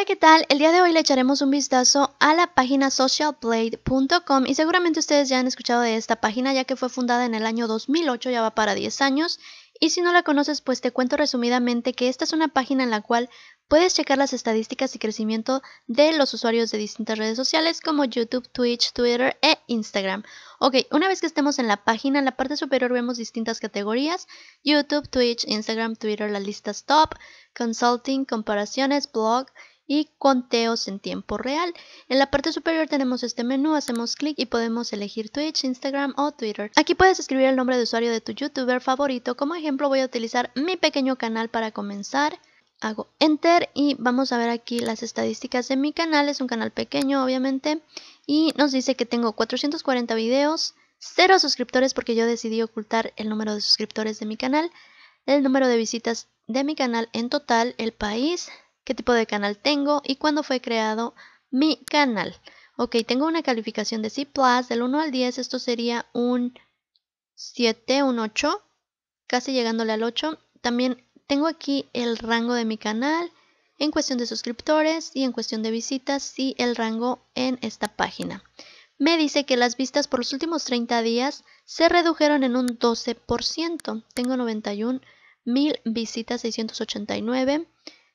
Hola, ¿qué tal? El día de hoy le echaremos un vistazo a la página socialblade.com y seguramente ustedes ya han escuchado de esta página ya que fue fundada en el año 2008, ya va para 10 años. Y si no la conoces, pues te cuento resumidamente que esta es una página en la cual puedes checar las estadísticas y crecimiento de los usuarios de distintas redes sociales como YouTube, Twitch, Twitter e Instagram. Ok, una vez que estemos en la página, en la parte superior vemos distintas categorías, YouTube, Twitch, Instagram, Twitter, la lista top, consulting, comparaciones, blog y conteos en tiempo real. En la parte superior tenemos este menú, hacemos clic y podemos elegir Twitch, Instagram o Twitter. Aquí puedes escribir el nombre de usuario de tu youtuber favorito. Como ejemplo voy a utilizar mi pequeño canal para comenzar. Hago Enter y vamos a ver aquí las estadísticas de mi canal. Es un canal pequeño obviamente y nos dice que tengo 440 videos, cero suscriptores porque yo decidí ocultar el número de suscriptores de mi canal, el número de visitas de mi canal en total, el país, qué tipo de canal tengo y cuándo fue creado mi canal. Ok, tengo una calificación de C+, del 1 al 10, esto sería un 7, un 8, casi llegándole al 8. También tengo aquí el rango de mi canal en cuestión de suscriptores y en cuestión de visitas y el rango en esta página. Me dice que las vistas por los últimos 30 días se redujeron en un 12%. Tengo 91 mil visitas 689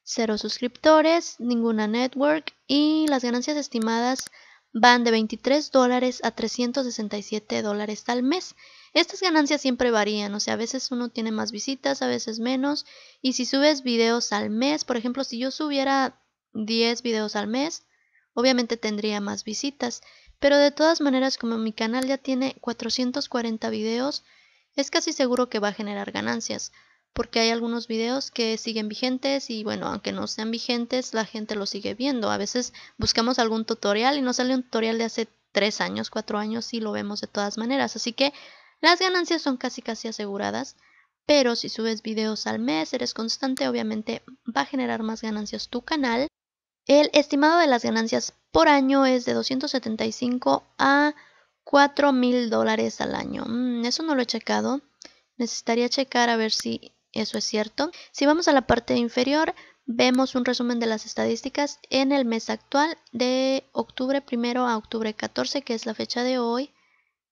cero suscriptores, ninguna network y las ganancias estimadas van de 23 dólares a 367 dólares al mes. Estas ganancias siempre varían, o sea, a veces uno tiene más visitas, a veces menos. Y si subes videos al mes, por ejemplo, si yo subiera 10 videos al mes, obviamente tendría más visitas. Pero de todas maneras, como mi canal ya tiene 440 videos, es casi seguro que va a generar ganancias porque hay algunos videos que siguen vigentes y bueno, aunque no sean vigentes, la gente lo sigue viendo. A veces buscamos algún tutorial y nos sale un tutorial de hace 3 años, 4 años y lo vemos de todas maneras. Así que las ganancias son casi casi aseguradas, pero si subes videos al mes, eres constante, obviamente va a generar más ganancias tu canal. El estimado de las ganancias por año es de 275 a 4 mil dólares al año. Mm, eso no lo he checado. Necesitaría checar a ver si eso es cierto. Si vamos a la parte inferior, vemos un resumen de las estadísticas en el mes actual de octubre primero a octubre 14, que es la fecha de hoy.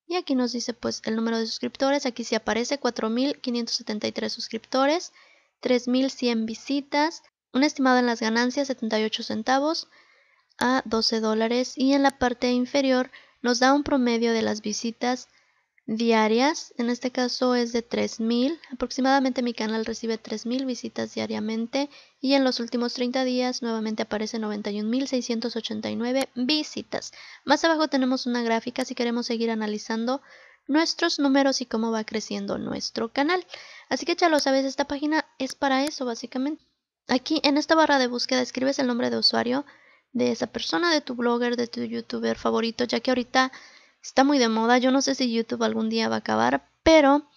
Y aquí nos dice pues el número de suscriptores, aquí sí aparece 4.573 suscriptores, 3.100 visitas, un estimado en las ganancias 78 centavos a 12 dólares y en la parte inferior nos da un promedio de las visitas diarias. En este caso es de 3.000. Aproximadamente mi canal recibe 3.000 visitas diariamente y en los últimos 30 días nuevamente aparece 91.689 visitas. Más abajo tenemos una gráfica si queremos seguir analizando nuestros números y cómo va creciendo nuestro canal. Así que ya lo sabes, esta página es para eso básicamente. Aquí en esta barra de búsqueda escribes el nombre de usuario de esa persona, de tu blogger, de tu youtuber favorito, ya que ahorita está muy de moda. Yo no sé si YouTube algún día va a acabar, pero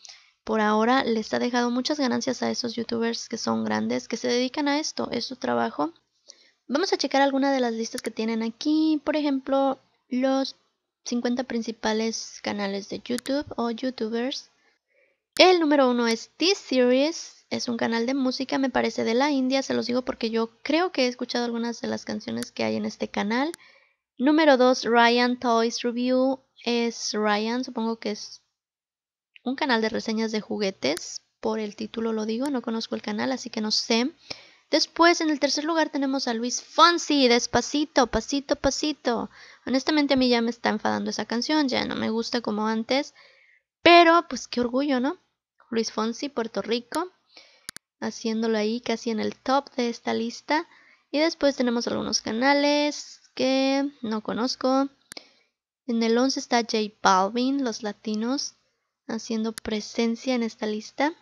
por ahora les ha dejado muchas ganancias a esos youtubers que son grandes, que se dedican a esto, es su trabajo. Vamos a checar alguna de las listas que tienen aquí, por ejemplo, los 50 principales canales de YouTube o youtubers. El número uno es T-Series, es un canal de música, me parece de la India, se los digo porque yo creo que he escuchado algunas de las canciones que hay en este canal. Número 2, Ryan Toys Review. Es Ryan, supongo que es un canal de reseñas de juguetes. Por el título lo digo, no conozco el canal, así que no sé. Después, en el tercer lugar, tenemos a Luis Fonsi, despacito, pasito, pasito. Honestamente, a mí ya me está enfadando esa canción, ya no me gusta como antes. Pero, pues qué orgullo, ¿no? Luis Fonsi, Puerto Rico, haciéndolo ahí casi en el top de esta lista. Y después tenemos algunos canales que no conozco. En el 11 está J Balvin, los latinos, haciendo presencia en esta lista.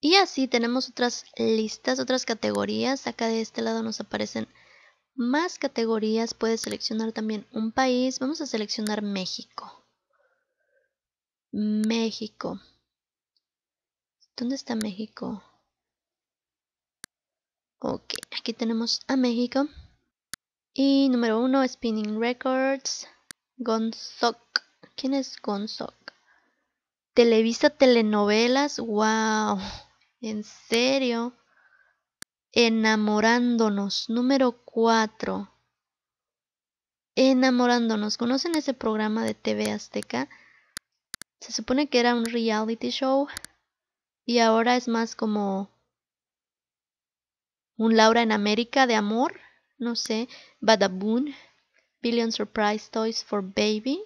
Y así tenemos otras listas, otras categorías. Acá de este lado nos aparecen más categorías. Puedes seleccionar también un país. Vamos a seleccionar México. México. ¿Dónde está México? Ok, aquí tenemos a México. Y número uno, Spinning Records, Gonzok. ¿Quién es Gonzok? Televisa Telenovelas, wow, en serio. Enamorándonos, número cuatro. Enamorándonos, ¿conocen ese programa de TV Azteca? Se supone que era un reality show y ahora es más como un Laura en América de amor no sé, Badaboon, Billion Surprise Toys for Baby,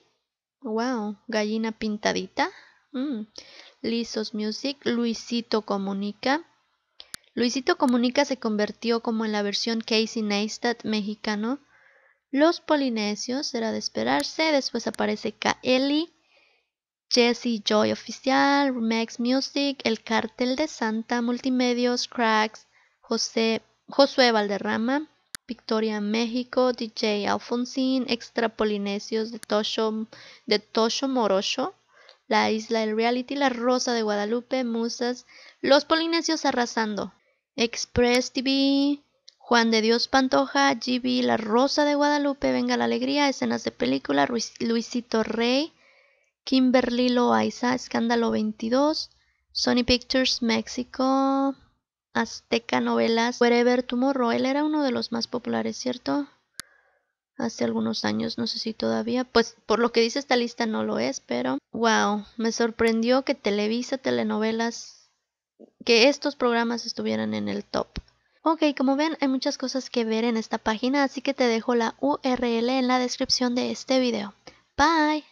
wow, Gallina Pintadita, mm. Music, Luisito Comunica. Luisito Comunica se convirtió como en la versión Casey Neistat mexicano. Los Polinesios era de esperarse, después aparece Kaeli, Jesse Joy Oficial, Max Music, El cartel de Santa, Multimedios, Cracks, José, Josué Valderrama, Victoria México, DJ Alfonsín, Extra Polinesios de Tosho, de La Isla del Reality, La Rosa de Guadalupe, Musas, Los Polinesios Arrasando, Express TV, Juan de Dios Pantoja, GB, La Rosa de Guadalupe, Venga la Alegría, Escenas de Película, Luisito Rey, Kimberly Loaiza, Escándalo 22, Sony Pictures México, Azteca Novelas, Wherever Tomorrow. Él era uno de los más populares, ¿cierto? Hace algunos años, no sé si todavía. Pues por lo que dice esta lista no lo es, pero wow, me sorprendió que Televisa, telenovelas, que estos programas estuvieran en el top. Ok, como ven hay muchas cosas que ver en esta página, así que te dejo la URL en la descripción de este video. Bye!